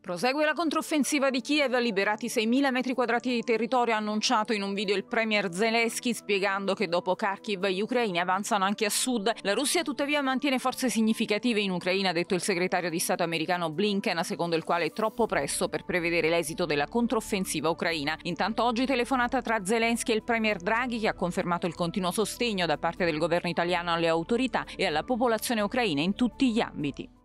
Prosegue la controffensiva di Kiev, liberati 6.000 metri quadrati di territorio, ha annunciato in un video il premier Zelensky spiegando che dopo Kharkiv gli ucraini avanzano anche a sud. La Russia tuttavia mantiene forze significative in Ucraina, ha detto il segretario di Stato americano Blinken, secondo il quale è troppo presto per prevedere l'esito della controffensiva ucraina. Intanto oggi telefonata tra Zelensky e il premier Draghi che ha confermato il continuo sostegno da parte del governo italiano alle autorità e alla popolazione ucraina in tutti gli ambiti.